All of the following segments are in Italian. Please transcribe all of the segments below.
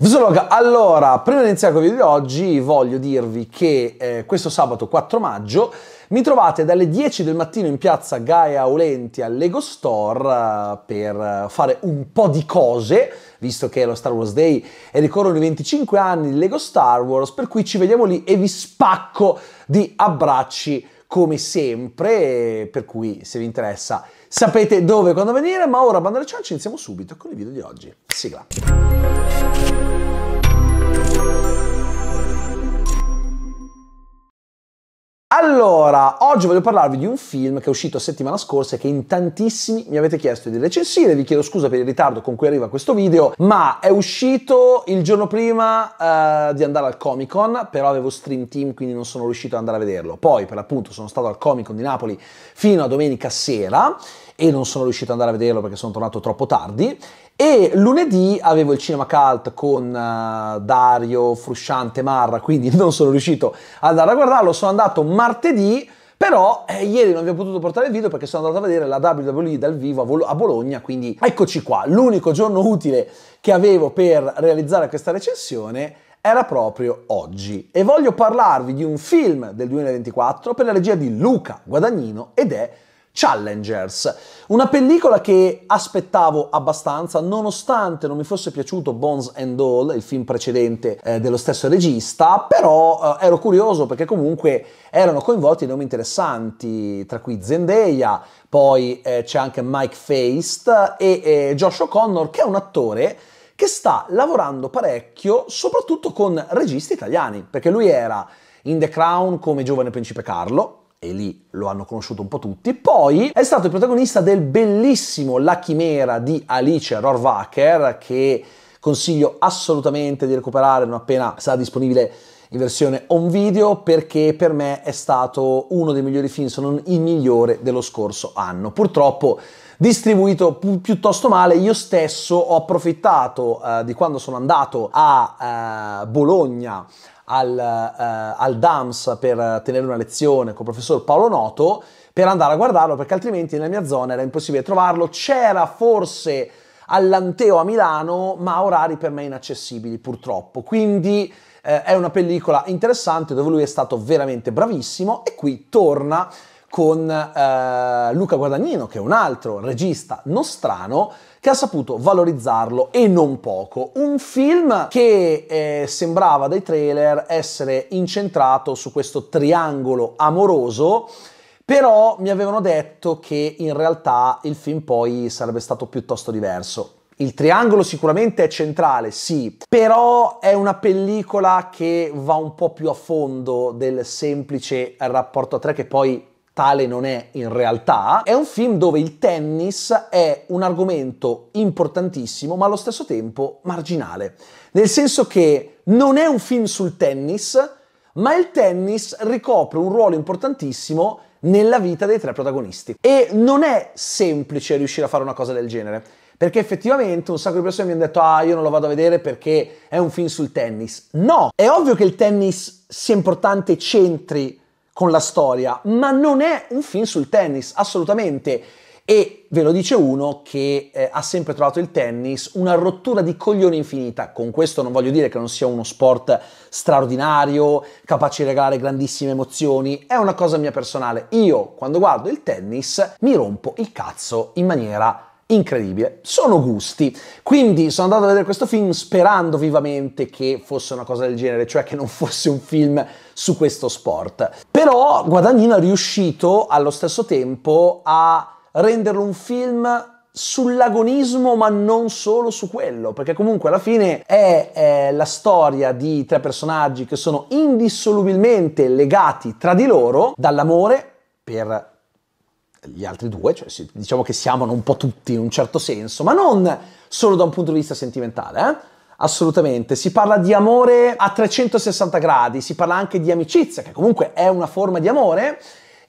Vlog, allora, prima di iniziare con il video di oggi voglio dirvi che eh, questo sabato 4 maggio mi trovate dalle 10 del mattino in piazza Gaia Aulenti al Lego Store eh, per eh, fare un po' di cose, visto che è lo Star Wars Day e ricorrono i 25 anni di Lego Star Wars, per cui ci vediamo lì e vi spacco di abbracci come sempre, per cui se vi interessa sapete dove e quando venire, ma ora bando alle ciance iniziamo subito con il video di oggi. Sigla. Allora, oggi voglio parlarvi di un film che è uscito settimana scorsa e che in tantissimi mi avete chiesto di recensire. Vi chiedo scusa per il ritardo con cui arriva questo video, ma è uscito il giorno prima eh, di andare al Comic Con, però avevo stream team quindi non sono riuscito ad andare a vederlo. Poi, per l'appunto, sono stato al Comic Con di Napoli fino a domenica sera e non sono riuscito ad andare a vederlo perché sono tornato troppo tardi e lunedì avevo il Cinema Cult con uh, Dario, Frusciante, Marra, quindi non sono riuscito ad andare a guardarlo, sono andato martedì, però eh, ieri non vi ho potuto portare il video perché sono andato a vedere la WWE dal vivo a, Vol- a Bologna, quindi eccoci qua, l'unico giorno utile che avevo per realizzare questa recensione era proprio oggi e voglio parlarvi di un film del 2024 per la regia di Luca Guadagnino ed è Challengers, una pellicola che aspettavo abbastanza nonostante non mi fosse piaciuto Bones and All, il film precedente eh, dello stesso regista, però eh, ero curioso perché comunque erano coinvolti nomi interessanti, tra cui Zendaya, poi eh, c'è anche Mike Feist e eh, Josh O'Connor che è un attore che sta lavorando parecchio soprattutto con registi italiani, perché lui era in The Crown come giovane principe Carlo, e lì lo hanno conosciuto un po' tutti. Poi è stato il protagonista del bellissimo La chimera di Alice Rohrwacher, che consiglio assolutamente di recuperare non appena sarà disponibile in versione on video perché per me è stato uno dei migliori film, se non il migliore dello scorso anno. Purtroppo distribuito pi piuttosto male, io stesso ho approfittato eh, di quando sono andato a eh, Bologna al, eh, al DAMS per tenere una lezione con il professor Paolo Noto per andare a guardarlo perché altrimenti nella mia zona era impossibile trovarlo. C'era forse all'Anteo a Milano, ma a orari per me inaccessibili purtroppo. Quindi eh, è una pellicola interessante dove lui è stato veramente bravissimo e qui torna con eh, Luca Guadagnino, che è un altro regista nostrano, che ha saputo valorizzarlo e non poco. Un film che eh, sembrava dai trailer essere incentrato su questo triangolo amoroso, però mi avevano detto che in realtà il film poi sarebbe stato piuttosto diverso. Il triangolo sicuramente è centrale, sì, però è una pellicola che va un po' più a fondo del semplice rapporto a tre che poi tale non è in realtà, è un film dove il tennis è un argomento importantissimo ma allo stesso tempo marginale, nel senso che non è un film sul tennis, ma il tennis ricopre un ruolo importantissimo nella vita dei tre protagonisti. E non è semplice riuscire a fare una cosa del genere, perché effettivamente un sacco di persone mi hanno detto ah io non lo vado a vedere perché è un film sul tennis. No, è ovvio che il tennis sia importante e centri con la storia, ma non è un film sul tennis, assolutamente. E ve lo dice uno che eh, ha sempre trovato il tennis una rottura di coglione infinita. Con questo non voglio dire che non sia uno sport straordinario, capace di regalare grandissime emozioni, è una cosa mia personale. Io, quando guardo il tennis, mi rompo il cazzo in maniera incredibile. Sono gusti. Quindi sono andato a vedere questo film sperando vivamente che fosse una cosa del genere, cioè che non fosse un film su questo sport. Però Guadagnino è riuscito allo stesso tempo a renderlo un film sull'agonismo ma non solo su quello perché comunque alla fine è, è, la storia di tre personaggi che sono indissolubilmente legati tra di loro dall'amore per gli altri due, cioè diciamo che si amano un po' tutti in un certo senso, ma non solo da un punto di vista sentimentale, eh? Assolutamente, si parla di amore a 360 gradi, si parla anche di amicizia, che comunque è una forma di amore,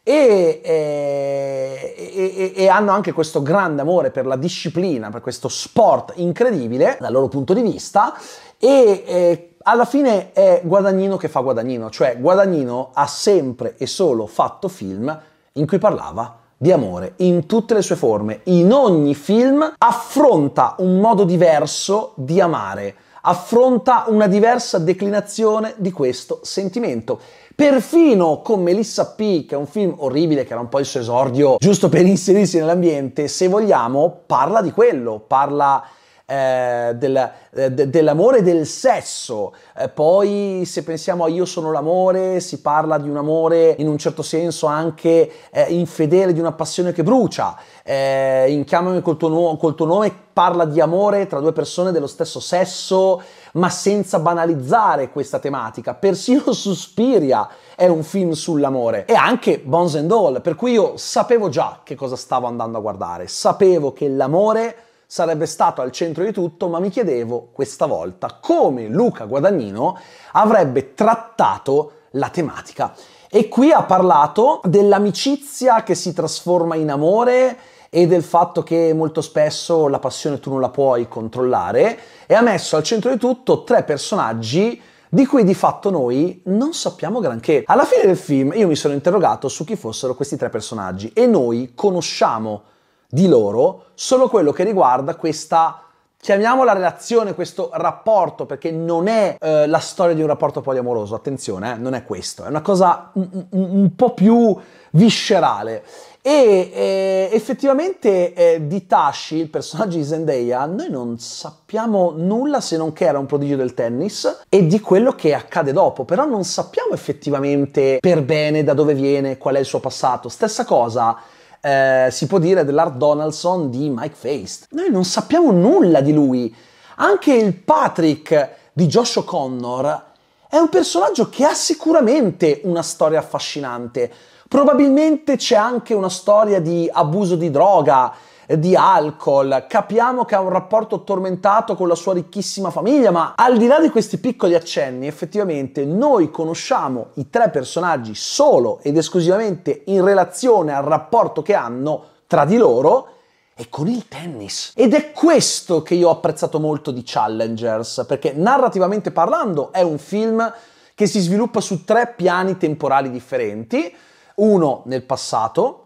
e, eh, e, e, e, hanno anche questo grande amore per la disciplina, per questo sport incredibile dal loro punto di vista e eh, alla fine è Guadagnino che fa Guadagnino, cioè Guadagnino ha sempre e solo fatto film in cui parlava di amore in tutte le sue forme, in ogni film affronta un modo diverso di amare, affronta una diversa declinazione di questo sentimento. Perfino con Melissa P, che è un film orribile, che era un po' il suo esordio giusto per inserirsi nell'ambiente, se vogliamo, parla di quello, parla eh, della, eh, de, dell'amore del sesso. Eh, poi se pensiamo a Io sono l'amore, si parla di un amore in un certo senso anche eh, infedele, di una passione che brucia. Eh, in Chiamami col tuo, nu- col tuo nome parla di amore tra due persone dello stesso sesso, ma senza banalizzare questa tematica. Persino Suspiria è un film sull'amore e anche Bones and All, per cui io sapevo già che cosa stavo andando a guardare, sapevo che l'amore sarebbe stato al centro di tutto, ma mi chiedevo questa volta come Luca Guadagnino avrebbe trattato la tematica. E qui ha parlato dell'amicizia che si trasforma in amore e del fatto che molto spesso la passione tu non la puoi controllare e ha messo al centro di tutto tre personaggi di cui di fatto noi non sappiamo granché. Alla fine del film io mi sono interrogato su chi fossero questi tre personaggi e noi conosciamo di loro sono quello che riguarda questa Chiamiamola relazione, questo rapporto, perché non è eh, la storia di un rapporto poliamoroso, attenzione, eh, non è questo, è una cosa un, un, un po' più viscerale. E eh, effettivamente di Tashi, il personaggio di Zendaya, noi non sappiamo nulla se non che era un prodigio del tennis e di quello che accade dopo, però non sappiamo effettivamente per bene da dove viene, qual è il suo passato. Stessa cosa eh, si può dire dell'Art Donaldson di Mike Feist. Noi non sappiamo nulla di lui. Anche il Patrick di Josh O'Connor è un personaggio che ha sicuramente una storia affascinante. Probabilmente c'è anche una storia di abuso di droga, di alcol, capiamo che ha un rapporto tormentato con la sua ricchissima famiglia, ma al di là di questi piccoli accenni, effettivamente noi conosciamo i tre personaggi solo ed esclusivamente in relazione al rapporto che hanno tra di loro e con il tennis. Ed è questo che io ho apprezzato molto di Challengers, perché narrativamente parlando è un film che si sviluppa su tre piani temporali differenti, uno nel passato,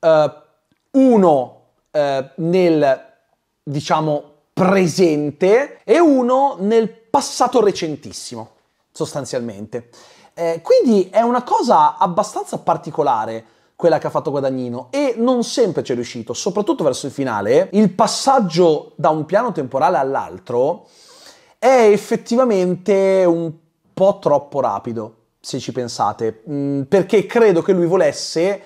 eh, uno eh, nel, diciamo, presente e uno nel passato recentissimo, sostanzialmente. Eh, quindi è una cosa abbastanza particolare quella che ha fatto Guadagnino e non sempre ci è riuscito, soprattutto verso il finale. Il passaggio da un piano temporale all'altro è effettivamente un po' troppo rapido, se ci pensate, mm, perché credo che lui volesse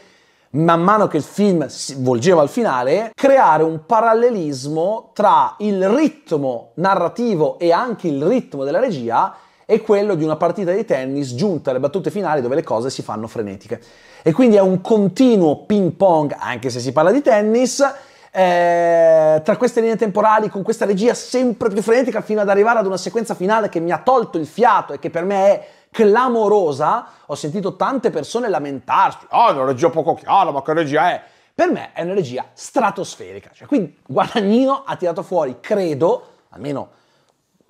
man mano che il film si volgeva al finale, creare un parallelismo tra il ritmo narrativo e anche il ritmo della regia e quello di una partita di tennis giunta alle battute finali dove le cose si fanno frenetiche. E quindi è un continuo ping pong, anche se si parla di tennis, eh, tra queste linee temporali, con questa regia sempre più frenetica, fino ad arrivare ad una sequenza finale che mi ha tolto il fiato e che per me è clamorosa, ho sentito tante persone lamentarsi, ah, oh, è una regia poco chiara, ma che regia è? Per me è una regia stratosferica, cioè qui Guadagnino ha tirato fuori, credo, almeno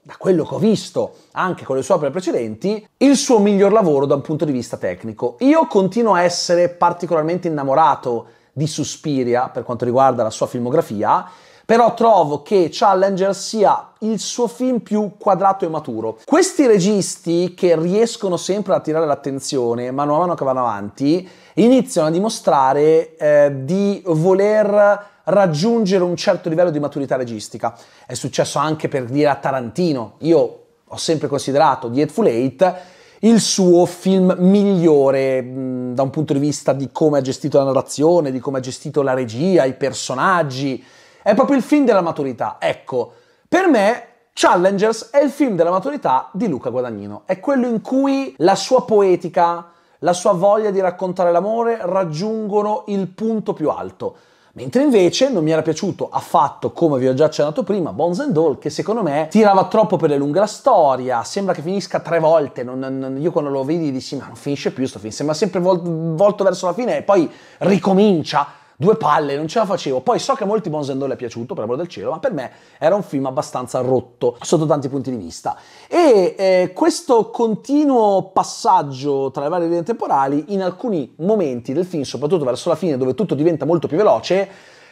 da quello che ho visto anche con le sue opere precedenti, il suo miglior lavoro da un punto di vista tecnico. Io continuo a essere particolarmente innamorato di Suspiria per quanto riguarda la sua filmografia però trovo che Challenger sia il suo film più quadrato e maturo. Questi registi che riescono sempre a tirare l'attenzione, mano a mano che vanno avanti, iniziano a dimostrare eh, di voler raggiungere un certo livello di maturità registica. È successo anche per dire a Tarantino, io ho sempre considerato The Hateful Eight il suo film migliore mh, da un punto di vista di come ha gestito la narrazione, di come ha gestito la regia, i personaggi, è proprio il film della maturità. Ecco, per me Challengers è il film della maturità di Luca Guadagnino. È quello in cui la sua poetica, la sua voglia di raccontare l'amore raggiungono il punto più alto. Mentre invece non mi era piaciuto affatto, come vi ho già accennato prima, Bones and All, che secondo me tirava troppo per le lunghe la storia, sembra che finisca tre volte, non, non, io quando lo vedi dissi ma non finisce più sto film, sembra sempre vol- volto verso la fine e poi ricomincia due palle, non ce la facevo. Poi so che a molti Bones and Doll è piaciuto, per amore del cielo, ma per me era un film abbastanza rotto sotto tanti punti di vista. E eh, questo continuo passaggio tra le varie linee temporali, in alcuni momenti del film, soprattutto verso la fine, dove tutto diventa molto più veloce,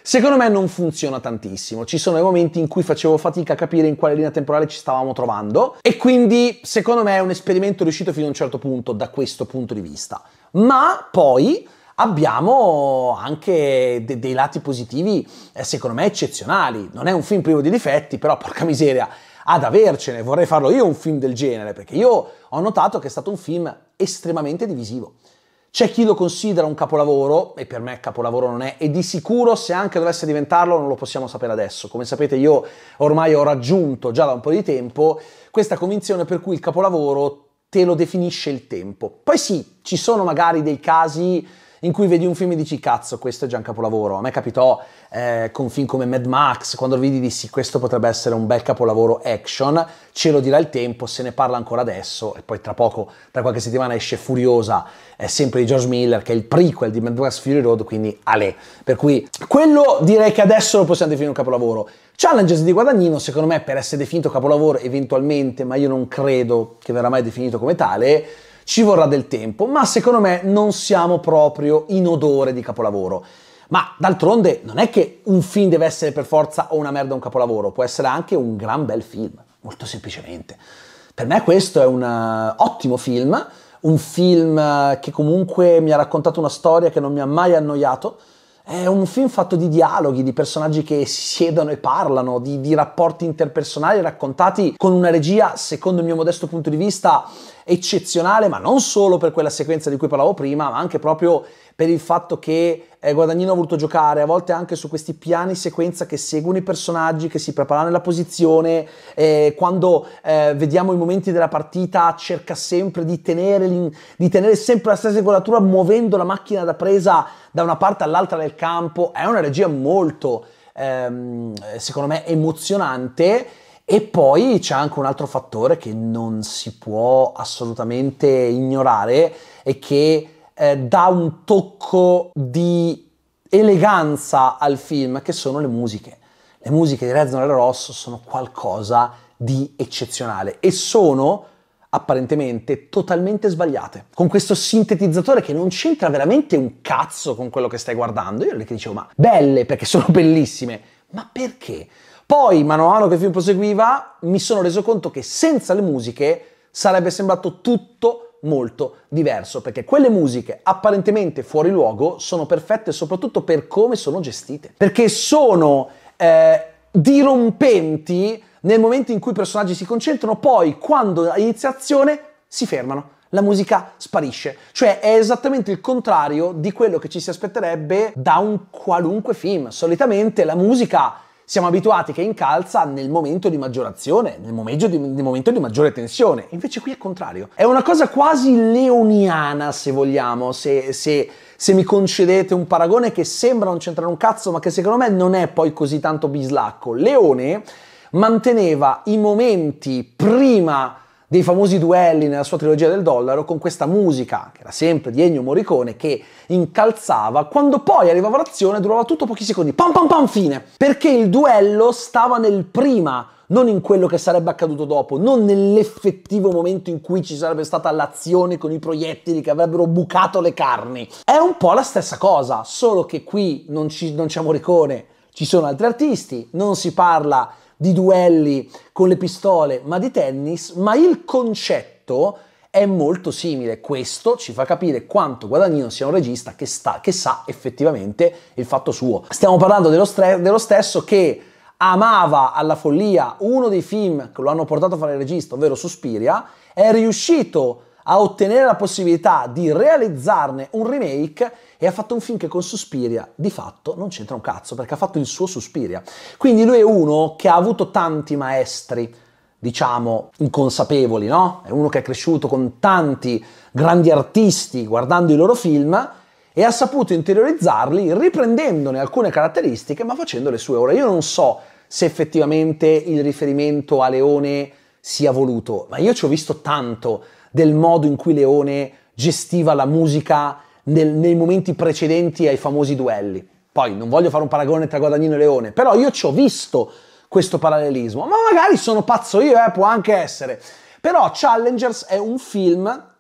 Secondo me non funziona tantissimo, ci sono i momenti in cui facevo fatica a capire in quale linea temporale ci stavamo trovando e quindi secondo me è un esperimento riuscito fino a un certo punto da questo punto di vista. Ma poi abbiamo anche de- dei lati positivi, eh, secondo me, eccezionali. Non è un film privo di difetti, però porca miseria, ad avercene, vorrei farlo io un film del genere, perché io ho notato che è stato un film estremamente divisivo. C'è chi lo considera un capolavoro, e per me capolavoro non è, e di sicuro se anche dovesse diventarlo non lo possiamo sapere adesso. Come sapete io ormai ho raggiunto già da un po' di tempo questa convinzione per cui il capolavoro te lo definisce il tempo. Poi sì, ci sono magari dei casi in cui vedi un film e dici cazzo questo è già un capolavoro. A me capitò eh, con film come Mad Max, quando lo vedi dissi questo potrebbe essere un bel capolavoro action, ce lo dirà il tempo, se ne parla ancora adesso e poi tra poco, tra qualche settimana esce Furiosa, è sempre di George Miller che è il prequel di Mad Max Fury Road, quindi Ale. Per cui quello direi che adesso lo possiamo definire un capolavoro. Challenges di Guadagnino, secondo me, per essere definito capolavoro eventualmente, ma io non credo che verrà mai definito come tale, ci vorrà del tempo, ma secondo me non siamo proprio in odore di capolavoro. Ma d'altronde non è che un film deve essere per forza o una merda un capolavoro, può essere anche un gran bel film, molto semplicemente. Per me questo è un uh, ottimo film, un film uh, che comunque mi ha raccontato una storia che non mi ha mai annoiato, è un film fatto di dialoghi, di personaggi che si siedono e parlano, di, di rapporti interpersonali raccontati con una regia, secondo il mio modesto punto di vista, eccezionale, ma non solo per quella sequenza di cui parlavo prima, ma anche proprio per il fatto che eh, Guadagnino ha voluto giocare a volte anche su questi piani sequenza che seguono i personaggi, che si preparano nella posizione, eh, quando eh, vediamo i momenti della partita cerca sempre di tenere, di tenere sempre la stessa regolatura muovendo la macchina da presa da una parte all'altra del campo, è una regia molto, ehm, secondo me, emozionante. E poi c'è anche un altro fattore che non si può assolutamente ignorare e che eh, dà un tocco di eleganza al film, che sono le musiche. Le musiche di Reznor e Rosso sono qualcosa di eccezionale e sono apparentemente totalmente sbagliate. Con questo sintetizzatore che non c'entra veramente un cazzo con quello che stai guardando. Io ero lì che dicevo, ma belle perché sono bellissime, ma perché? Poi, mano a mano che il film proseguiva, mi sono reso conto che senza le musiche sarebbe sembrato tutto molto diverso, perché quelle musiche apparentemente fuori luogo sono perfette soprattutto per come sono gestite, perché sono eh, dirompenti nel momento in cui i personaggi si concentrano, poi quando inizia azione si fermano. La musica sparisce, cioè è esattamente il contrario di quello che ci si aspetterebbe da un qualunque film. Solitamente la musica siamo abituati che incalza nel momento di maggior azione, nel momento di, nel momento di maggiore tensione. Invece qui è contrario. È una cosa quasi leoniana, se vogliamo, se, se, se mi concedete un paragone che sembra non c'entrare un cazzo, ma che secondo me non è poi così tanto bislacco. Leone manteneva i momenti prima dei famosi duelli nella sua trilogia del dollaro con questa musica, che era sempre di Ennio Morricone, che incalzava, quando poi arrivava l'azione durava tutto pochi secondi, pam pam pam fine, perché il duello stava nel prima, non in quello che sarebbe accaduto dopo, non nell'effettivo momento in cui ci sarebbe stata l'azione con i proiettili che avrebbero bucato le carni. È un po' la stessa cosa, solo che qui non, ci, non c'è Morricone, ci sono altri artisti, non si parla di duelli con le pistole, ma di tennis, ma il concetto è molto simile. Questo ci fa capire quanto Guadagnino sia un regista che, sta, che sa effettivamente il fatto suo. Stiamo parlando dello, stre- dello stesso che amava alla follia uno dei film che lo hanno portato a fare il regista, ovvero Suspiria, è riuscito a a ottenere la possibilità di realizzarne un remake e ha fatto un film che con Suspiria di fatto non c'entra un cazzo perché ha fatto il suo Suspiria. Quindi lui è uno che ha avuto tanti maestri, diciamo, inconsapevoli, no? È uno che è cresciuto con tanti grandi artisti guardando i loro film e ha saputo interiorizzarli riprendendone alcune caratteristiche ma facendo le sue. Ora io non so se effettivamente il riferimento a Leone sia voluto, ma io ci ho visto tanto del modo in cui Leone gestiva la musica nel, nei momenti precedenti ai famosi duelli. Poi non voglio fare un paragone tra Guadagnino e Leone, però io ci ho visto questo parallelismo, ma magari sono pazzo io, eh, può anche essere. Però Challengers è un film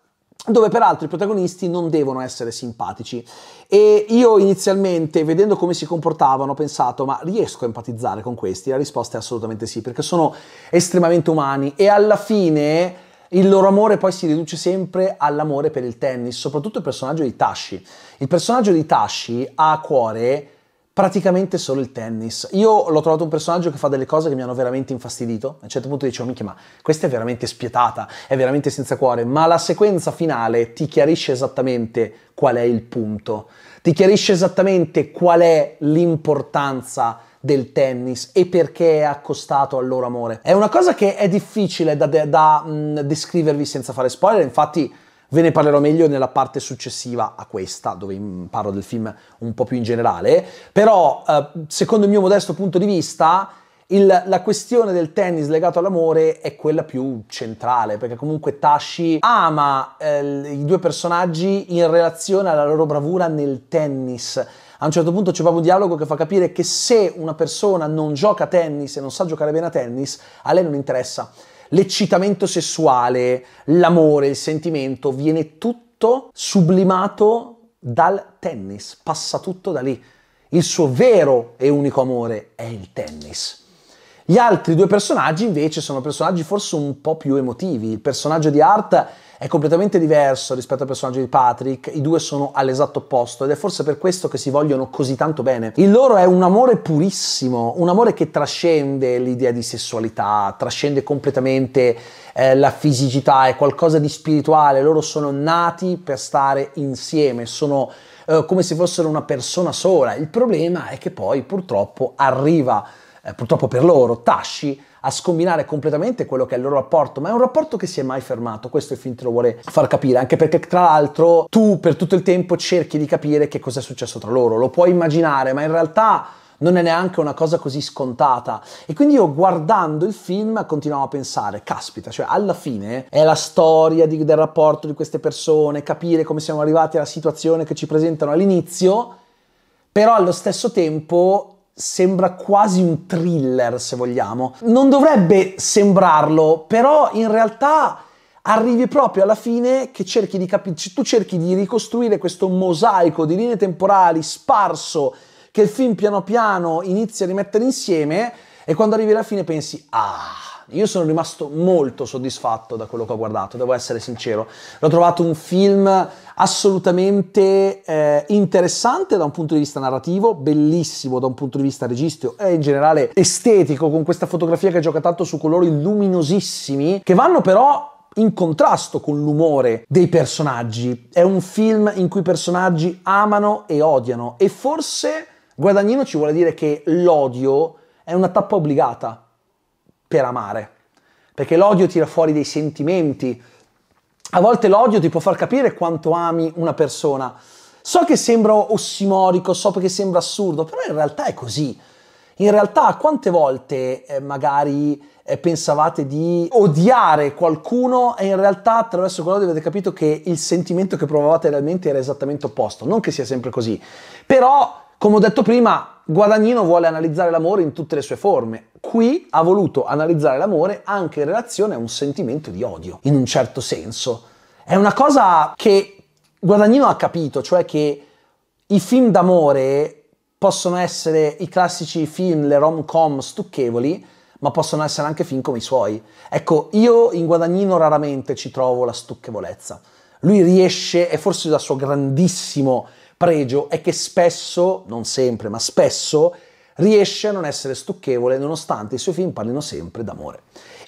dove peraltro i protagonisti non devono essere simpatici. E io inizialmente, vedendo come si comportavano, ho pensato, ma riesco a empatizzare con questi? La risposta è assolutamente sì, perché sono estremamente umani e alla fine il loro amore poi si riduce sempre all'amore per il tennis, soprattutto il personaggio di Tashi. Il personaggio di Tashi ha a cuore praticamente solo il tennis. Io l'ho trovato un personaggio che fa delle cose che mi hanno veramente infastidito. A un certo punto dicevo, minchia, ma questa è veramente spietata, è veramente senza cuore, ma la sequenza finale ti chiarisce esattamente qual è il punto, ti chiarisce esattamente qual è l'importanza del tennis e perché è accostato al loro amore. È una cosa che è difficile da, da, da mh, descrivervi senza fare spoiler, infatti Ve ne parlerò meglio nella parte successiva a questa, dove parlo del film un po' più in generale. Però, eh, secondo il mio modesto punto di vista, il, la questione del tennis legato all'amore è quella più centrale, perché comunque Tashi ama eh, i due personaggi in relazione alla loro bravura nel tennis. A un certo punto c'è proprio un dialogo che fa capire che se una persona non gioca a tennis e non sa giocare bene a tennis, a lei non interessa l'eccitamento sessuale, l'amore, il sentimento, viene tutto sublimato dal tennis, passa tutto da lì. Il suo vero e unico amore è il tennis. Gli altri due personaggi invece sono personaggi forse un po' più emotivi. Il personaggio di Art è completamente diverso rispetto al personaggio di Patrick, i due sono all'esatto opposto ed è forse per questo che si vogliono così tanto bene. Il loro è un amore purissimo, un amore che trascende l'idea di sessualità, trascende completamente eh, la fisicità, è qualcosa di spirituale, loro sono nati per stare insieme, sono eh, come se fossero una persona sola. Il problema è che poi purtroppo arriva eh, purtroppo per loro, Tashi a scombinare completamente quello che è il loro rapporto, ma è un rapporto che si è mai fermato, questo il film te lo vuole far capire, anche perché tra l'altro tu per tutto il tempo cerchi di capire che cosa è successo tra loro, lo puoi immaginare, ma in realtà non è neanche una cosa così scontata. E quindi io guardando il film continuavo a pensare, caspita, cioè alla fine è la storia di, del rapporto di queste persone, capire come siamo arrivati alla situazione che ci presentano all'inizio, però allo stesso tempo sembra quasi un thriller, se vogliamo. Non dovrebbe sembrarlo, però in realtà arrivi proprio alla fine che cerchi di capire, cioè, tu cerchi di ricostruire questo mosaico di linee temporali sparso che il film piano piano inizia a rimettere insieme e quando arrivi alla fine pensi ah io sono rimasto molto soddisfatto da quello che ho guardato, devo essere sincero. L'ho trovato un film assolutamente eh, interessante da un punto di vista narrativo, bellissimo da un punto di vista registro e in generale estetico con questa fotografia che gioca tanto su colori luminosissimi che vanno però in contrasto con l'umore dei personaggi. È un film in cui i personaggi amano e odiano e forse Guadagnino ci vuole dire che l'odio è una tappa obbligata per amare, perché l'odio tira fuori dei sentimenti, a volte l'odio ti può far capire quanto ami una persona. So che sembra ossimorico, so che sembra assurdo, però in realtà è così. In realtà quante volte eh, magari eh, pensavate di odiare qualcuno e in realtà attraverso quello avete capito che il sentimento che provavate realmente era esattamente opposto. Non che sia sempre così, però come ho detto prima Guadagnino vuole analizzare l'amore in tutte le sue forme. Qui ha voluto analizzare l'amore anche in relazione a un sentimento di odio, in un certo senso. È una cosa che Guadagnino ha capito, cioè che i film d'amore possono essere i classici film, le rom-com stucchevoli, ma possono essere anche film come i suoi. Ecco, io in Guadagnino raramente ci trovo la stucchevolezza. Lui riesce, e forse da suo grandissimo pregio è che spesso, non sempre, ma spesso riesce a non essere stucchevole nonostante i suoi film parlino sempre d'amore.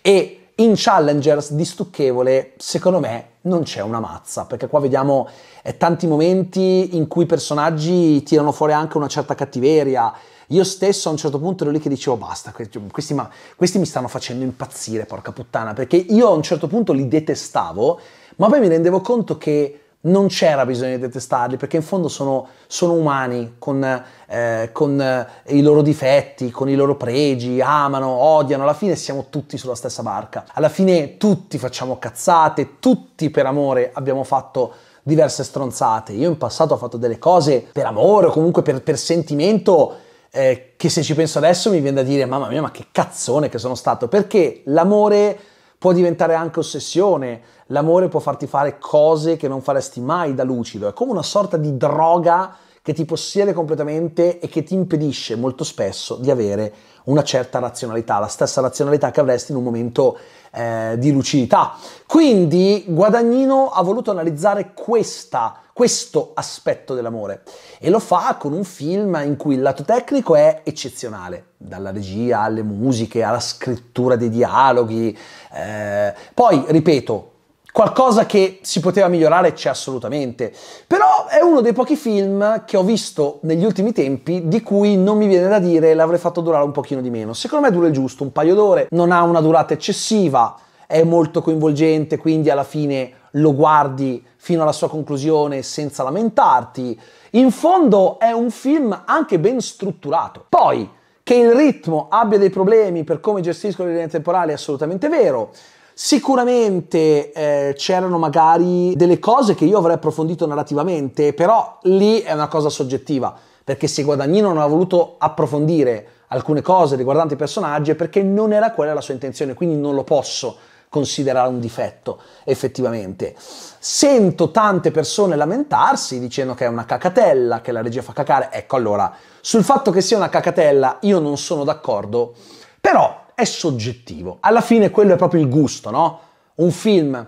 E in Challengers di stucchevole, secondo me, non c'è una mazza, perché qua vediamo eh, tanti momenti in cui i personaggi tirano fuori anche una certa cattiveria. Io stesso a un certo punto ero lì che dicevo basta, cioè, questi, ma, questi mi stanno facendo impazzire, porca puttana, perché io a un certo punto li detestavo, ma poi mi rendevo conto che non c'era bisogno di detestarli perché in fondo sono, sono umani con, eh, con, eh, i loro difetti, con i loro pregi, amano, odiano, alla fine siamo tutti sulla stessa barca, alla fine tutti facciamo cazzate, tutti per amore abbiamo fatto diverse stronzate, io in passato ho fatto delle cose per amore o comunque per, per sentimento eh, che se ci penso adesso mi viene da dire mamma mia ma che cazzone che sono stato perché l'amore può diventare anche ossessione, l'amore può farti fare cose che non faresti mai da lucido, è come una sorta di droga che ti possiede completamente e che ti impedisce molto spesso di avere una certa razionalità, la stessa razionalità che avresti in un momento eh, di lucidità. Quindi Guadagnino ha voluto analizzare questa questo aspetto dell'amore e lo fa con un film in cui il lato tecnico è eccezionale, dalla regia alle musiche, alla scrittura dei dialoghi. Eh, poi, ripeto, qualcosa che si poteva migliorare c'è assolutamente, però è uno dei pochi film che ho visto negli ultimi tempi di cui non mi viene da dire l'avrei fatto durare un pochino di meno. Secondo me dura il giusto, un paio d'ore, non ha una durata eccessiva è molto coinvolgente, quindi alla fine lo guardi fino alla sua conclusione senza lamentarti. In fondo è un film anche ben strutturato. Poi, che il ritmo abbia dei problemi per come gestiscono le linee temporali è assolutamente vero. Sicuramente eh, c'erano magari delle cose che io avrei approfondito narrativamente, però lì è una cosa soggettiva, perché se Guadagnino non ha voluto approfondire alcune cose riguardanti i personaggi è perché non era quella la sua intenzione, quindi non lo posso considerare un difetto effettivamente. Sento tante persone lamentarsi dicendo che è una cacatella, che la regia fa cacare. Ecco, allora, sul fatto che sia una cacatella io non sono d'accordo, però è soggettivo. Alla fine quello è proprio il gusto, no? Un film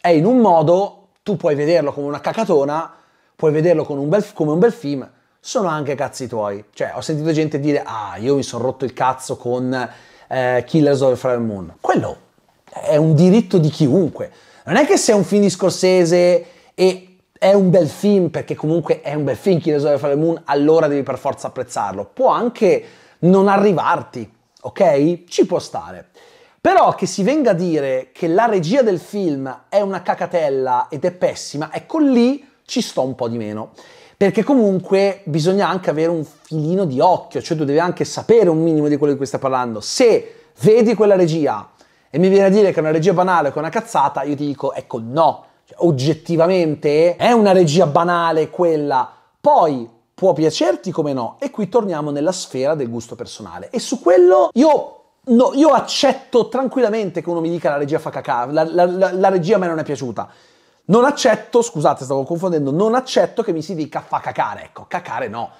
è in un modo, tu puoi vederlo come una cacatona, puoi vederlo un bel, come un bel film, sono anche cazzi tuoi. Cioè, ho sentito gente dire, ah, io mi sono rotto il cazzo con eh, Killers of the Fire Moon. Quello è un diritto di chiunque. Non è che se è un film di Scorsese e è un bel film, perché comunque è un bel film, Killers of the Flower Moon, allora devi per forza apprezzarlo. Può anche non arrivarti, ok? Ci può stare. Però che si venga a dire che la regia del film è una cacatella ed è pessima, ecco lì ci sto un po' di meno. Perché comunque bisogna anche avere un filino di occhio, cioè tu devi anche sapere un minimo di quello di cui stai parlando. Se vedi quella regia e mi viene a dire che è una regia banale che è una cazzata, io ti dico ecco no, cioè, oggettivamente è una regia banale quella. Poi può piacerti come no e qui torniamo nella sfera del gusto personale e su quello io No, io accetto tranquillamente che uno mi dica la regia fa cacà, la, la, la, la, regia a me non è piaciuta. Non accetto, scusate, stavo confondendo, non accetto che mi si dica fa cacare, ecco, cacare no,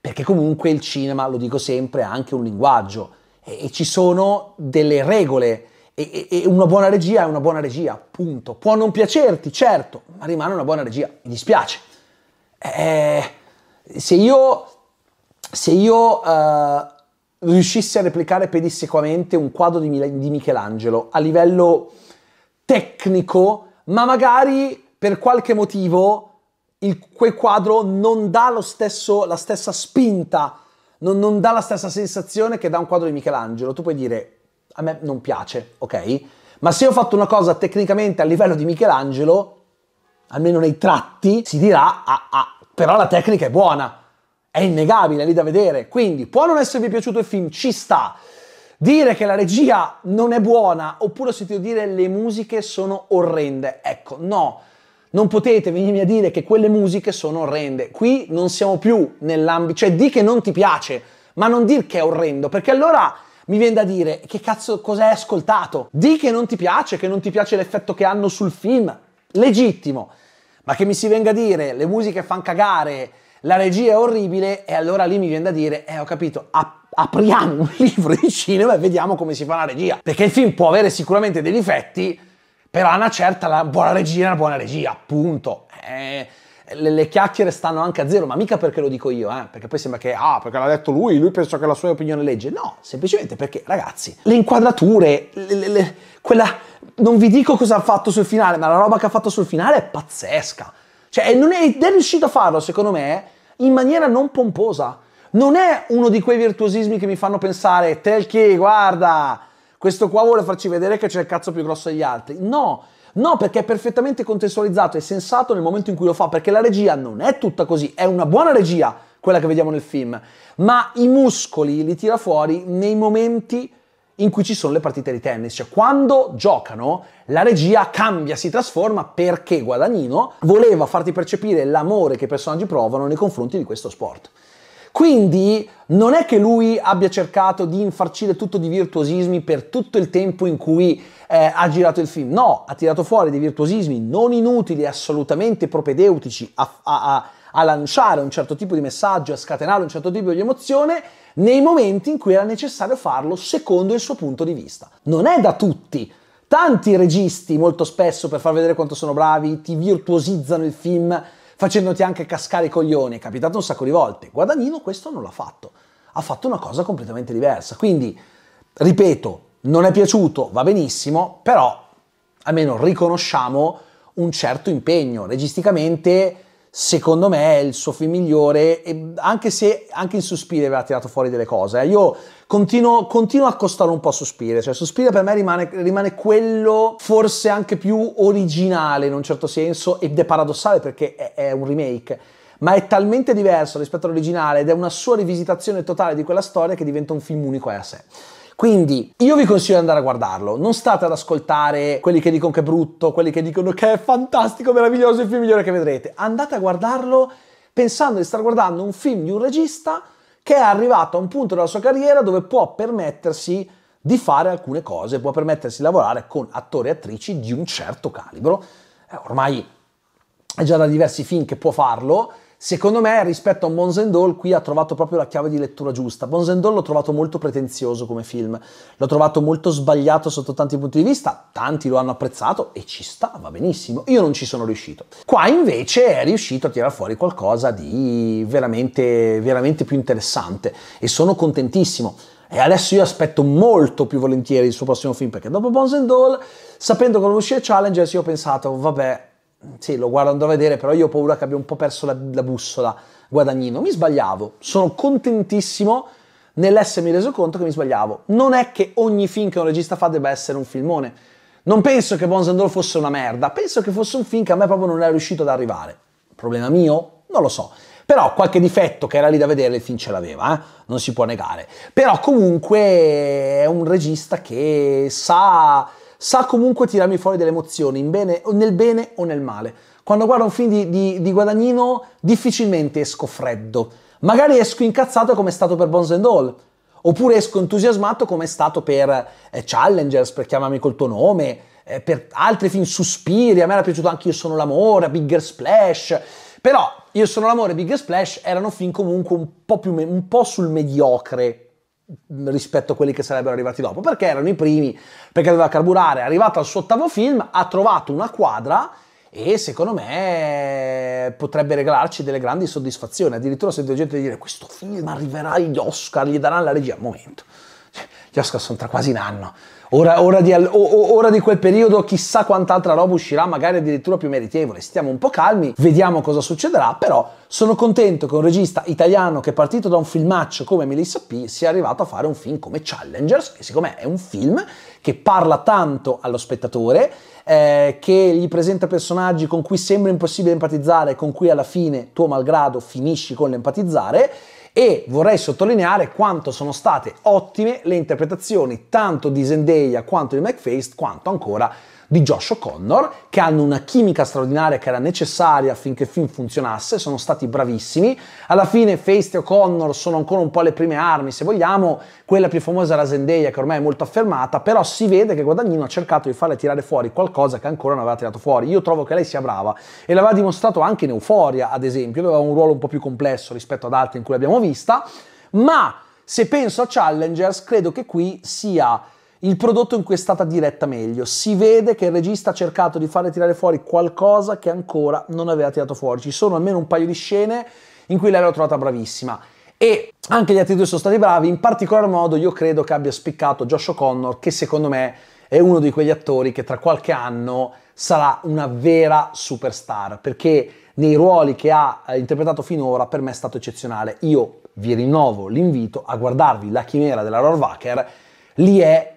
perché comunque il cinema, lo dico sempre, ha anche un linguaggio e, e ci sono delle regole e, e, una buona regia è una buona regia, punto. Può non piacerti, certo, ma rimane una buona regia. Mi dispiace. Eh, se io, se io eh, riuscissi a replicare pedissequamente un quadro di, di Michelangelo a livello tecnico, ma magari per qualche motivo il, quel quadro non dà lo stesso, la stessa spinta, non, non dà la stessa sensazione che dà un quadro di Michelangelo. Tu puoi dire, a me non piace, ok? Ma se ho fatto una cosa tecnicamente a livello di Michelangelo, almeno nei tratti, si dirà, ah, ah, però la tecnica è buona, è innegabile, è lì da vedere. Quindi può non esservi piaciuto il film, ci sta. Dire che la regia non è buona, oppure ho sentito dire le musiche sono orrende. Ecco, no, non potete venirmi a dire che quelle musiche sono orrende. Qui non siamo più nell'ambito, cioè di che non ti piace, ma non dir che è orrendo, perché allora mi viene da dire che cazzo cosa ascoltato? Di che non ti piace, che non ti piace l'effetto che hanno sul film, legittimo, ma che mi si venga a dire le musiche fanno cagare, la regia è orribile e allora lì mi viene da dire, eh ho capito, app- apriamo un libro di cinema e vediamo come si fa la regia, perché il film può avere sicuramente dei difetti, però ha una certa la buona regia è una buona regia, appunto. Eh, le, le, chiacchiere stanno anche a zero, ma mica perché lo dico io, eh? perché poi sembra che, ah, perché l'ha detto lui, lui pensa che la sua opinione legge. No, semplicemente perché, ragazzi, le inquadrature, le, le, quella... Non vi dico cosa ha fatto sul finale, ma la roba che ha fatto sul finale è pazzesca. Cioè, non è, è riuscito a farlo, secondo me, in maniera non pomposa. Non è uno di quei virtuosismi che mi fanno pensare, Telchi, guarda, questo qua vuole farci vedere che c'è il cazzo più grosso degli altri. No, No, perché è perfettamente contestualizzato e sensato nel momento in cui lo fa, perché la regia non è tutta così, è una buona regia quella che vediamo nel film, ma i muscoli li tira fuori nei momenti in cui ci sono le partite di tennis, cioè quando giocano la regia cambia, si trasforma perché Guadagnino voleva farti percepire l'amore che i personaggi provano nei confronti di questo sport. Quindi non è che lui abbia cercato di infarcire tutto di virtuosismi per tutto il tempo in cui eh, ha girato il film. No, ha tirato fuori dei virtuosismi non inutili, assolutamente propedeutici a, a, a, a lanciare un certo tipo di messaggio, a scatenare un certo tipo di emozione nei momenti in cui era necessario farlo secondo il suo punto di vista. Non è da tutti. Tanti registi molto spesso per far vedere quanto sono bravi ti virtuosizzano il film facendoti anche cascare i coglioni, è capitato un sacco di volte. Guadagnino questo non l'ha fatto, ha fatto una cosa completamente diversa. Quindi, ripeto, non è piaciuto, va benissimo, però almeno riconosciamo un certo impegno. Registicamente secondo me è il suo film migliore, anche se anche in Suspire aveva tirato fuori delle cose. Eh. Io continuo, continuo a costare un po' Suspire, cioè Suspire per me rimane, rimane, quello forse anche più originale in un certo senso ed è paradossale perché è, è un remake ma è talmente diverso rispetto all'originale ed è una sua rivisitazione totale di quella storia che diventa un film unico a sé. Quindi io vi consiglio di andare a guardarlo, non state ad ascoltare quelli che dicono che è brutto, quelli che dicono che è fantastico, meraviglioso, il film migliore che vedrete. Andate a guardarlo pensando di star guardando un film di un regista che è arrivato a un punto della sua carriera dove può permettersi di fare alcune cose, può permettersi di lavorare con attori e attrici di un certo calibro. Eh, ormai è già da diversi film che può farlo, Secondo me, rispetto a Bones and All, qui ha trovato proprio la chiave di lettura giusta. Bones and All l'ho trovato molto pretenzioso come film, l'ho trovato molto sbagliato sotto tanti punti di vista, tanti lo hanno apprezzato e ci sta, va benissimo. Io non ci sono riuscito. Qua invece è riuscito a tirare fuori qualcosa di veramente, veramente più interessante e sono contentissimo. E adesso io aspetto molto più volentieri il suo prossimo film perché dopo Bones and All, sapendo che non uscire Challengers, io ho pensato, vabbè, sì, lo guardo, andrò a vedere, però io ho paura che abbia un po' perso la, la bussola, guadagnino. Mi sbagliavo, sono contentissimo nell'essermi reso conto che mi sbagliavo. Non è che ogni film che un regista fa debba essere un filmone. Non penso che Bones and All fosse una merda, penso che fosse un film che a me proprio non è riuscito ad arrivare. Problema mio? Non lo so. Però qualche difetto che era lì da vedere il film ce l'aveva, eh? non si può negare. Però comunque è un regista che sa sa comunque tirarmi fuori delle emozioni, bene, nel bene o nel male. Quando guardo un film di, di, di Guadagnino difficilmente esco freddo. Magari esco incazzato come è stato per Bones and All, oppure esco entusiasmato come è stato per eh, Challengers, per Chiamami col tuo nome, eh, per altri film Suspiri, a me era piaciuto anche Io sono l'amore, Bigger Splash, però Io sono l'amore e Bigger Splash erano film comunque un po, più, un po' sul mediocre rispetto a quelli che sarebbero arrivati dopo, perché erano i primi, perché doveva carburare. È arrivato al suo ottavo film, ha trovato una quadra e secondo me potrebbe regalarci delle grandi soddisfazioni. Addirittura sento gente dire questo film arriverà agli Oscar, gli daranno la regia. Momento, cioè, gli Oscar sono tra quasi un anno Ora, ora, di, ora, di, quel periodo chissà quant'altra roba uscirà, magari addirittura più meritevole. Stiamo un po' calmi, vediamo cosa succederà, però sono contento che un regista italiano che è partito da un filmaccio come Melissa P sia arrivato a fare un film come Challengers, che siccome è un film che parla tanto allo spettatore, eh, che gli presenta personaggi con cui sembra impossibile empatizzare, con cui alla fine, tuo malgrado, finisci con l'empatizzare, e vorrei sottolineare quanto sono state ottime le interpretazioni tanto di Zendaya quanto di McFace quanto ancora di Josh O'Connor, che hanno una chimica straordinaria che era necessaria affinché il film funzionasse, sono stati bravissimi. Alla fine Feist e O'Connor sono ancora un po' le prime armi, se vogliamo, quella più famosa era Zendaya, che ormai è molto affermata, però si vede che Guadagnino ha cercato di farle tirare fuori qualcosa che ancora non aveva tirato fuori. Io trovo che lei sia brava e l'aveva dimostrato anche in Euforia, ad esempio, dove aveva un ruolo un po' più complesso rispetto ad altri in cui l'abbiamo vista, ma se penso a Challengers credo che qui sia il prodotto in cui è stata diretta meglio. Si vede che il regista ha cercato di farle tirare fuori qualcosa che ancora non aveva tirato fuori. Ci sono almeno un paio di scene in cui l'aveva trovata bravissima. E anche gli altri due sono stati bravi, in particolar modo io credo che abbia spiccato Josh O'Connor, che secondo me è uno di quegli attori che tra qualche anno sarà una vera superstar, perché nei ruoli che ha eh, interpretato finora per me è stato eccezionale. Io vi rinnovo l'invito a guardarvi La chimera della Rohrwacker, lì è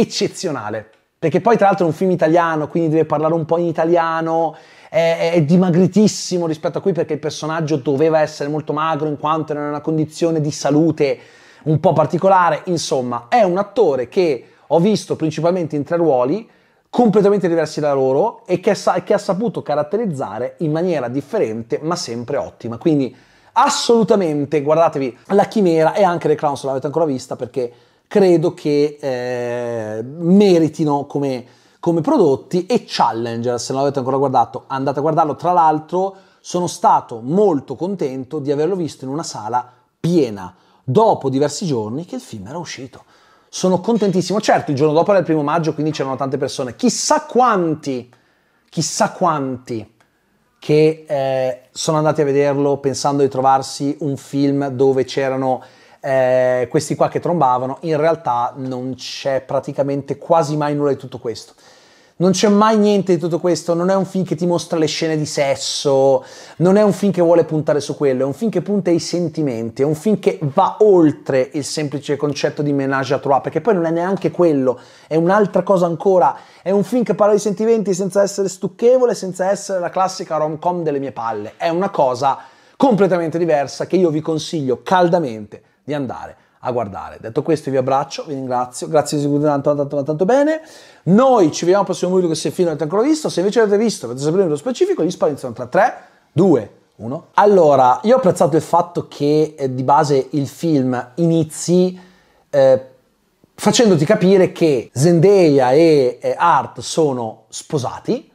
eccezionale. Perché poi tra l'altro è un film italiano, quindi deve parlare un po' in italiano, è, è dimagritissimo rispetto a qui perché il personaggio doveva essere molto magro in quanto era in una condizione di salute un po' particolare. Insomma, è un attore che ho visto principalmente in tre ruoli completamente diversi da loro e che, sa- che ha saputo caratterizzare in maniera differente ma sempre ottima. Quindi assolutamente guardatevi La Chimera e anche The Clown se l'avete ancora vista perché credo che eh, meritino come, come, prodotti e Challenger, se non l'avete ancora guardato andate a guardarlo, tra l'altro sono stato molto contento di averlo visto in una sala piena dopo diversi giorni che il film era uscito. Sono contentissimo, certo il giorno dopo era il primo maggio quindi c'erano tante persone, chissà quanti, chissà quanti che eh, sono andati a vederlo pensando di trovarsi un film dove c'erano eh, questi qua che trombavano, in realtà non c'è praticamente quasi mai nulla di tutto questo. Non c'è mai niente di tutto questo, non è un film che ti mostra le scene di sesso, non è un film che vuole puntare su quello, è un film che punta ai sentimenti, è un film che va oltre il semplice concetto di menage à trois, perché poi non è neanche quello, è un'altra cosa ancora, è un film che parla di sentimenti senza essere stucchevole, senza essere la classica rom-com delle mie palle, è una cosa completamente diversa che io vi consiglio caldamente di andare a guardare. Detto questo vi abbraccio, vi ringrazio, grazie di seguire tanto, tanto, tanto bene. Noi ci vediamo al prossimo video che se fino avete ancora visto, se invece avete visto, potete sapere nello specifico, gli spari sono tra 3, 2, 1. Allora, io ho apprezzato il fatto che eh, di base il film inizi eh, facendoti capire che Zendaya e eh, Art sono sposati,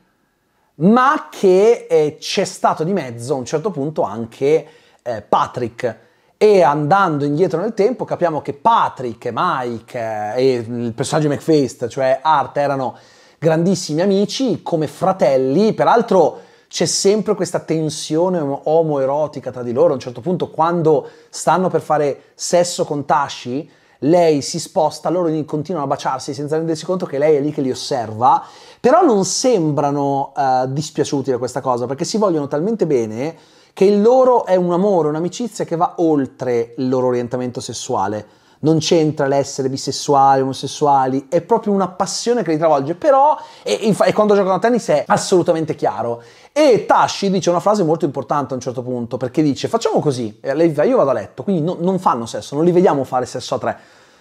ma che eh, c'è stato di mezzo a un certo punto anche eh, Patrick, e andando indietro nel tempo capiamo che Patrick, Mike eh, e il personaggio di cioè Art, erano grandissimi amici come fratelli, peraltro c'è sempre questa tensione omoerotica tra di loro. A un certo punto, quando stanno per fare sesso con Tashi, lei si sposta, loro continuano a baciarsi senza rendersi conto che lei è lì che li osserva, però non sembrano uh, dispiaciuti da questa cosa perché si vogliono talmente bene che il loro è un amore, un'amicizia che va oltre il loro orientamento sessuale. Non c'entra l'essere bisessuali, omosessuali, è proprio una passione che li travolge. Però, e, e quando giocano a tennis è assolutamente chiaro. E Tashi dice una frase molto importante a un certo punto, perché dice facciamo così, eh, io vado a letto, quindi no, non fanno sesso, non li vediamo fare sesso a tre.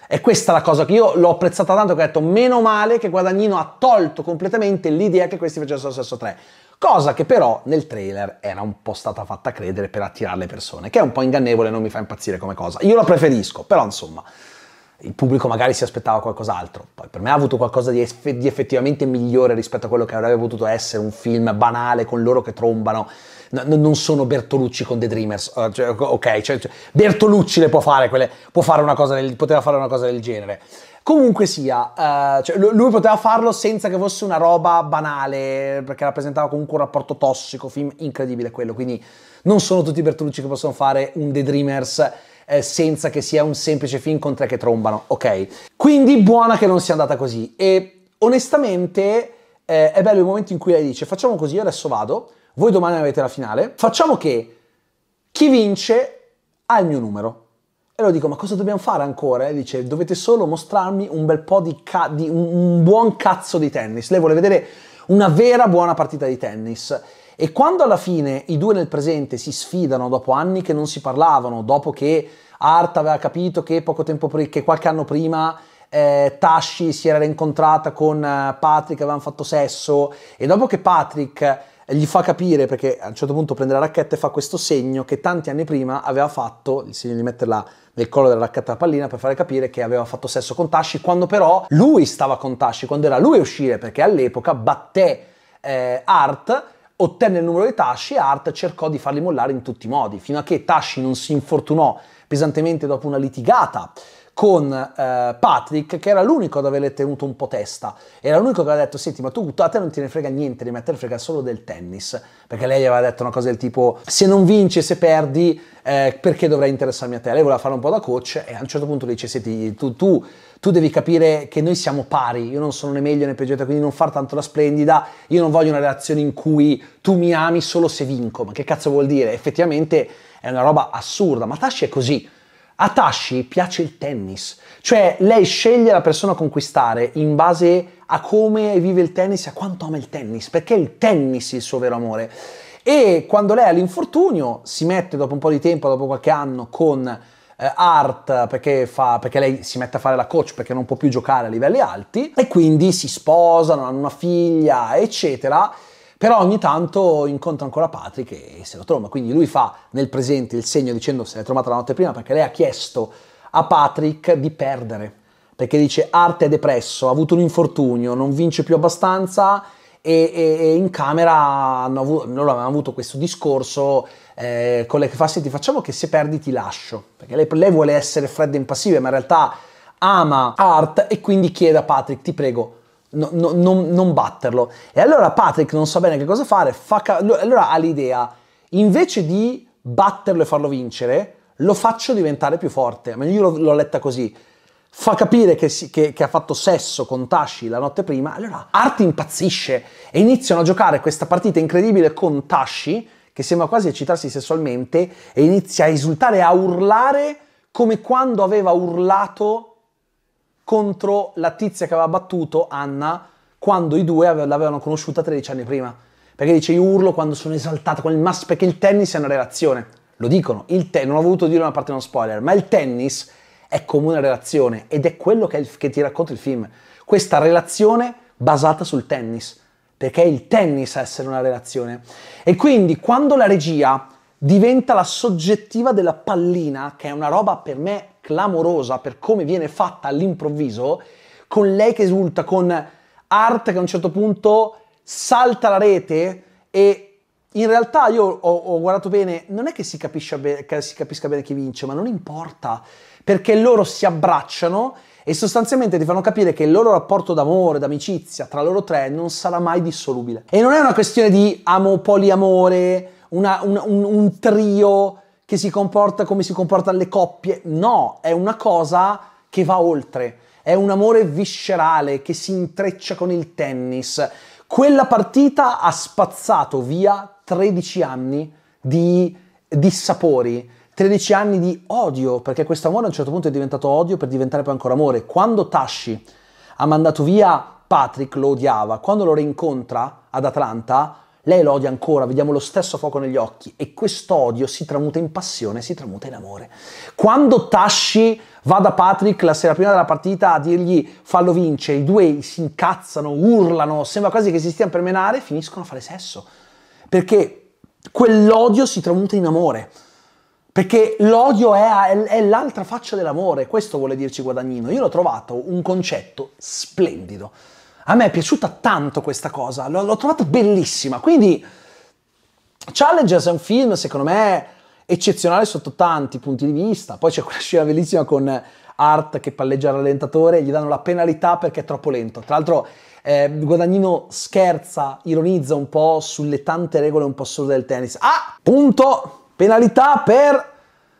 E questa è la cosa che io l'ho apprezzata tanto che ho detto meno male che Guadagnino ha tolto completamente l'idea che questi facessero sesso a tre cosa che però nel trailer era un po' stata fatta credere per attirare le persone, che è un po' ingannevole, e non mi fa impazzire come cosa. Io la preferisco, però insomma il pubblico magari si aspettava qualcos'altro. Poi per me ha avuto qualcosa di, eff- di, effettivamente migliore rispetto a quello che avrebbe potuto essere un film banale con loro che trombano. No, non sono Bertolucci con The Dreamers, uh, cioè, ok, cioè, cioè, Bertolucci le può fare, quelle, può fare una cosa del, poteva fare una cosa del genere. Comunque sia, eh, cioè, lui poteva farlo senza che fosse una roba banale, perché rappresentava comunque un rapporto tossico, film incredibile quello, quindi non sono tutti i Bertolucci che possono fare un The Dreamers eh, senza che sia un semplice film con tre che trombano, ok? Quindi buona che non sia andata così e onestamente eh, è bello il momento in cui lei dice facciamo così, io adesso vado, voi domani avete la finale, facciamo che chi vince ha il mio numero e lo dico, ma cosa dobbiamo fare ancora? E dice, dovete solo mostrarmi un bel po' di, ca- di un buon cazzo di tennis. Lei vuole vedere una vera buona partita di tennis. E quando alla fine i due nel presente si sfidano dopo anni che non si parlavano, dopo che Art aveva capito che, pre- che qualche anno prima eh, Tashi si era rincontrata con eh, Patrick, avevano fatto sesso, e dopo che Patrick gli fa capire perché a un certo punto prende la racchetta e fa questo segno che tanti anni prima aveva fatto, il segno di metterla nel collo della racchetta alla pallina per fare capire che aveva fatto sesso con Tashi quando però lui stava con Tashi, quando era lui a uscire perché all'epoca batté eh, Art ottenne il numero di Tashi e Art cercò di farli mollare in tutti i modi, fino a che Tashi non si infortunò pesantemente dopo una litigata con eh, Patrick, che era l'unico ad averle tenuto un po' testa. Era l'unico che aveva detto: Senti, ma tu a te non te ne frega niente di me, te ne frega solo del tennis. Perché lei aveva detto una cosa del tipo: Se non vinci e se perdi, eh, perché dovrei interessarmi a te? Lei voleva fare un po' da coach e a un certo punto le dice: Senti, tu, tu, tu devi capire che noi siamo pari, io non sono né meglio né peggio, quindi non far tanto la splendida. Io non voglio una relazione in cui tu mi ami solo se vinco. Ma che cazzo vuol dire? Effettivamente è una roba assurda, ma Tashi è così a Tashi piace il tennis, cioè lei sceglie la persona a conquistare in base a come vive il tennis e a quanto ama il tennis, perché il tennis è il suo vero amore. E quando lei ha l'infortunio si mette dopo un po' di tempo, dopo qualche anno, con eh, art perché, fa, perché lei si mette a fare la coach perché non può più giocare a livelli alti e quindi si sposano, hanno una figlia, eccetera però ogni tanto incontra ancora Patrick e se lo trova. Quindi lui fa nel presente il segno dicendo se l'è trovata la notte prima perché lei ha chiesto a Patrick di perdere, perché dice Arte è depresso, ha avuto un infortunio, non vince più abbastanza e, e, e in camera hanno avuto, loro avevano avuto questo discorso eh, con le che fa senti facciamo che se perdi ti lascio, perché lei, lei vuole essere fredda e impassiva ma in realtà ama Art e quindi chiede a Patrick ti prego No, no, non, non, batterlo. E allora Patrick non sa bene che cosa fare, fa ca- allora ha l'idea, invece di batterlo e farlo vincere, lo faccio diventare più forte. Ma io l'ho, l'ho letta così. Fa capire che, si, che, che, ha fatto sesso con Tashi la notte prima, allora Art impazzisce e iniziano a giocare questa partita incredibile con Tashi, che sembra quasi eccitarsi sessualmente, e inizia a esultare, a urlare come quando aveva urlato contro la tizia che aveva battuto Anna quando i due l'avevano conosciuta 13 anni prima. Perché dice io urlo quando sono esaltato con il massimo, perché il tennis è una relazione. Lo dicono, te- non ho voluto dire una parte non spoiler, ma il tennis è come una relazione ed è quello che, il, che ti racconta il film. Questa relazione basata sul tennis, perché è il tennis a essere una relazione. E quindi quando la regia diventa la soggettiva della pallina, che è una roba per me clamorosa per come viene fatta all'improvviso, con lei che esulta, con Art che a un certo punto salta la rete e in realtà io ho, ho guardato bene, non è che si, be- che si capisca bene chi vince, ma non importa, perché loro si abbracciano e sostanzialmente ti fanno capire che il loro rapporto d'amore, d'amicizia tra loro tre non sarà mai dissolubile. E non è una questione di amo poliamore, una, un, un, un trio che si comporta come si comportano le coppie. No, è una cosa che va oltre. È un amore viscerale che si intreccia con il tennis. Quella partita ha spazzato via 13 anni di dissapori, 13 anni di odio, perché questo amore a un certo punto è diventato odio per diventare poi ancora amore. Quando Tashi ha mandato via Patrick, lo odiava, quando lo rincontra ad Atlanta, lei lo odia ancora, vediamo lo stesso fuoco negli occhi e quest'odio si tramuta in passione, si tramuta in amore. Quando Tashi va da Patrick la sera prima della partita a dirgli fallo vince, i due si incazzano, urlano, sembra quasi che si stiano per menare, e finiscono a fare sesso. Perché quell'odio si tramuta in amore. Perché l'odio è, è l'altra faccia dell'amore, questo vuole dirci Guadagnino. Io l'ho trovato un concetto splendido. A me è piaciuta tanto questa cosa, l'ho, trovata bellissima. Quindi Challenges è un film, secondo me, eccezionale sotto tanti punti di vista. Poi c'è quella scena bellissima con Art che palleggia il rallentatore, gli danno la penalità perché è troppo lento. Tra l'altro eh, Guadagnino scherza, ironizza un po' sulle tante regole un po' assurde del tennis. Ah, punto, penalità per...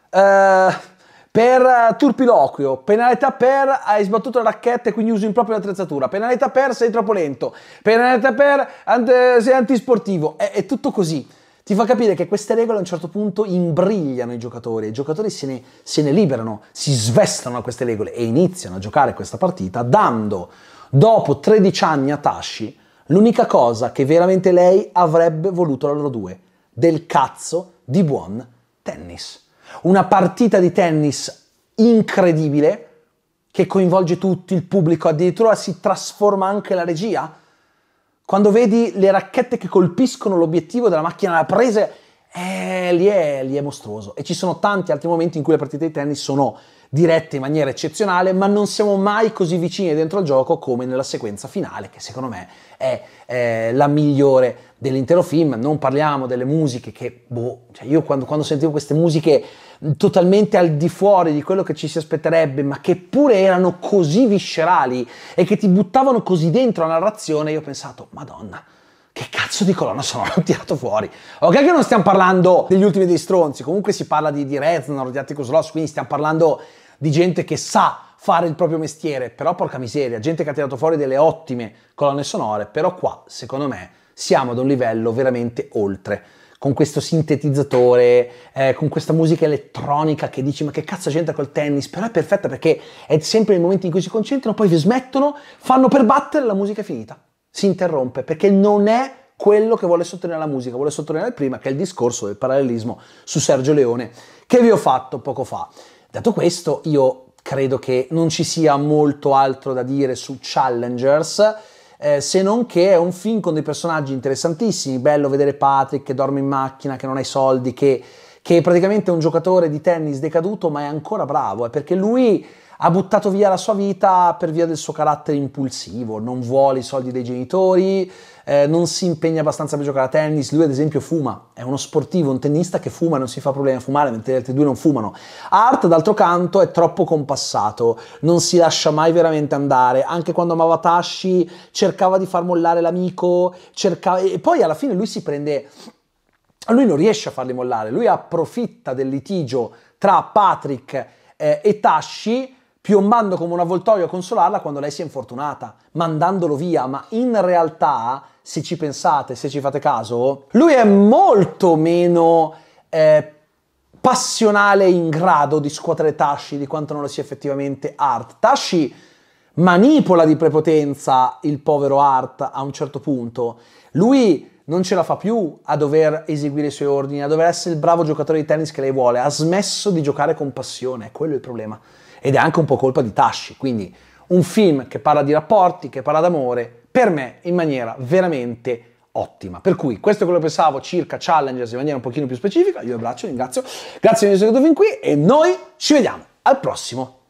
Eh, per eh, turpiloquio, penalità per hai sbattuto la racchetta e quindi usi improprio l'attrezzatura, penalità per sei troppo lento, penalità per ant- sei antisportivo, è, è tutto così ti fa capire che queste regole a un certo punto imbrigliano i giocatori, i giocatori se ne, se ne, liberano, si svestano a queste regole e iniziano a giocare questa partita dando, dopo 13 anni a Tashi, l'unica cosa che veramente lei avrebbe voluto la loro due, del cazzo di buon tennis. Una partita di tennis incredibile che coinvolge tutto il pubblico, addirittura si trasforma anche la regia. Quando vedi le racchette che colpiscono l'obiettivo della macchina alla presa, eh, lì, è, lì è mostruoso. E ci sono tanti altri momenti in cui le partite di tennis sono dirette in maniera eccezionale, ma non siamo mai così vicini dentro il gioco come nella sequenza finale, che secondo me è eh, la migliore dell'intero film. Non parliamo delle musiche che, boh, cioè io quando, quando sentivo queste musiche totalmente al di fuori di quello che ci si aspetterebbe, ma che pure erano così viscerali e che ti buttavano così dentro la narrazione, io ho pensato, madonna, che cazzo di colonna sono ho tirato fuori? Ok che non stiamo parlando degli ultimi dei stronzi, comunque si parla di, di Reznor, di Atticus Ross, quindi stiamo parlando di gente che sa fare il proprio mestiere, però porca miseria, gente che ha tirato fuori delle ottime colonne sonore, però qua, secondo me, siamo ad un livello veramente oltre con questo sintetizzatore, eh, con questa musica elettronica che dici ma che cazzo c'entra col tennis, però è perfetta perché è sempre il momento in cui si concentrano, poi vi smettono, fanno per battere, la musica è finita, si interrompe perché non è quello che vuole sottolineare la musica, vuole sottolineare prima che è il discorso del parallelismo su Sergio Leone che vi ho fatto poco fa. Dato questo, io credo che non ci sia molto altro da dire su Challengers. Eh, se non che è un film con dei personaggi interessantissimi, bello vedere Patrick che dorme in macchina, che non ha i soldi, che, che praticamente un giocatore di tennis decaduto ma è ancora bravo, è perché lui ha buttato via la sua vita per via del suo carattere impulsivo, non vuole i soldi dei genitori, eh, non si impegna abbastanza per giocare a tennis, lui ad esempio fuma, è uno sportivo, un tennista che fuma, e non si fa problema a fumare, mentre gli altri due non fumano. Art d'altro canto è troppo compassato, non si lascia mai veramente andare, anche quando amava Tashi cercava di far mollare l'amico, cercava... e poi alla fine lui si prende... Lui non riesce a farli mollare, lui approfitta del litigio tra Patrick eh, e Tashi piombando come un avvoltoio a consolarla quando lei si è infortunata, mandandolo via, ma in realtà, se ci pensate, se ci fate caso, lui è molto meno eh, passionale e in grado di scuotere Tashi di quanto non lo sia effettivamente Art. Tashi manipola di prepotenza il povero Art a un certo punto. Lui non ce la fa più a dover eseguire i suoi ordini, a dover essere il bravo giocatore di tennis che lei vuole. Ha smesso di giocare con passione, quello è il problema ed è anche un po' colpa di Tashi, quindi un film che parla di rapporti, che parla d'amore, per me in maniera veramente ottima. Per cui questo è quello che pensavo circa Challengers in maniera un pochino più specifica, io vi abbraccio, vi ringrazio, grazie di essere seguito fin qui e noi ci vediamo al prossimo